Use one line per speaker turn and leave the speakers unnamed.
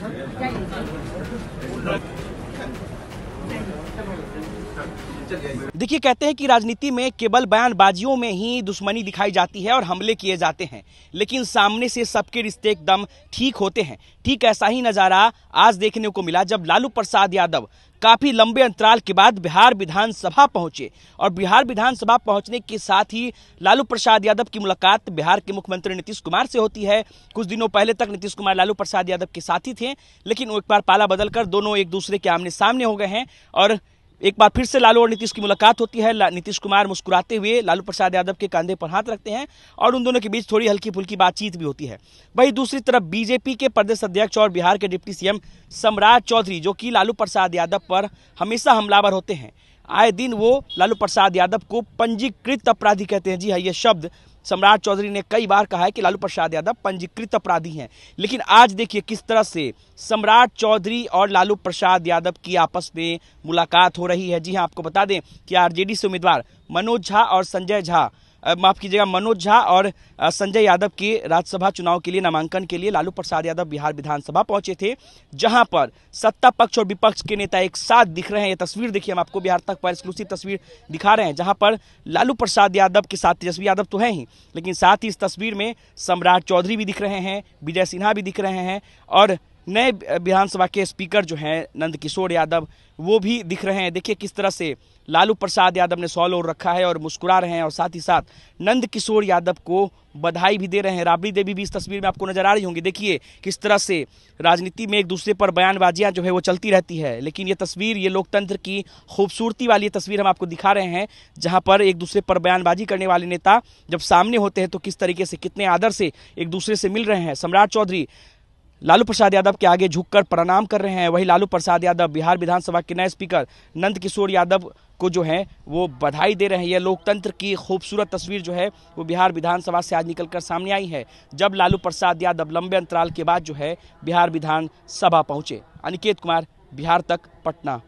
嗯。देखिए कहते हैं कि राजनीति में केवल बयानबाजियों में ही दुश्मनी दिखाई जाती है और हमले किए जाते हैं लेकिन सामने से सबके रिश्ते एकदम ठीक होते हैं ठीक ऐसा ही नज़ारा आज देखने को मिला जब लालू प्रसाद यादव काफ़ी लंबे अंतराल के बाद बिहार विधानसभा पहुंचे और बिहार विधानसभा पहुंचने के साथ ही लालू प्रसाद यादव की मुलाकात बिहार के मुख्यमंत्री नीतीश कुमार से होती है कुछ दिनों पहले तक नीतीश कुमार लालू प्रसाद यादव के साथी थे लेकिन वो एक बार पाला बदलकर दोनों एक दूसरे के आमने सामने हो गए हैं और एक बार फिर से लालू और नीतीश की मुलाकात होती है नीतीश कुमार मुस्कुराते हुए लालू प्रसाद यादव के कंधे पर हाथ रखते हैं और उन दोनों के बीच थोड़ी हल्की फुल्की बातचीत भी होती है वहीं दूसरी तरफ बीजेपी के प्रदेश अध्यक्ष और बिहार के डिप्टी सीएम सम्राट चौधरी जो कि लालू प्रसाद यादव पर हमेशा हमलावर होते हैं आए दिन वो लालू प्रसाद यादव को पंजीकृत अपराधी कहते हैं जी हाँ ये शब्द सम्राट चौधरी ने कई बार कहा है कि लालू प्रसाद यादव पंजीकृत अपराधी हैं लेकिन आज देखिए किस तरह से सम्राट चौधरी और लालू प्रसाद यादव की आपस में मुलाकात हो रही है जी हाँ आपको बता दें कि आरजेडी से उम्मीदवार मनोज झा और संजय झा माफ कीजिएगा मनोज झा और संजय यादव के राज्यसभा चुनाव के लिए नामांकन के लिए लालू प्रसाद यादव बिहार विधानसभा पहुंचे थे जहां पर सत्ता पक्ष और विपक्ष के नेता एक साथ दिख रहे हैं ये तस्वीर देखिए हम आपको बिहार तक पर एक्सक्लूसिव तस्वीर दिखा रहे हैं जहां पर लालू प्रसाद यादव के साथ तेजस्वी यादव तो हैं ही लेकिन साथ ही इस तस्वीर में सम्राट चौधरी भी दिख रहे हैं विजय सिन्हा भी दिख रहे हैं और नए विधानसभा के स्पीकर जो हैं नंद किशोर यादव वो भी दिख रहे हैं देखिए किस तरह से लालू प्रसाद यादव ने सॉल और रखा है और मुस्कुरा रहे हैं और साथ ही साथ नंद किशोर यादव को बधाई भी दे रहे हैं राबड़ी देवी भी इस तस्वीर में आपको नजर आ रही होंगी देखिए किस तरह से राजनीति में एक दूसरे पर बयानबाजियां जो है वो चलती रहती है लेकिन ये तस्वीर ये लोकतंत्र की खूबसूरती वाली तस्वीर हम आपको दिखा रहे हैं जहाँ पर एक दूसरे पर बयानबाजी करने वाले नेता जब सामने होते हैं तो किस तरीके से कितने आदर से एक दूसरे से मिल रहे हैं सम्राट चौधरी लालू प्रसाद यादव के आगे झुककर प्रणाम कर रहे हैं वही लालू प्रसाद यादव बिहार विधानसभा के नए स्पीकर नंद किशोर यादव को जो है वो बधाई दे रहे हैं यह लोकतंत्र की खूबसूरत तस्वीर जो है वो बिहार विधानसभा से आज निकलकर सामने आई है जब लालू प्रसाद यादव लंबे अंतराल के बाद जो है बिहार विधानसभा पहुंचे अनिकेत कुमार बिहार तक पटना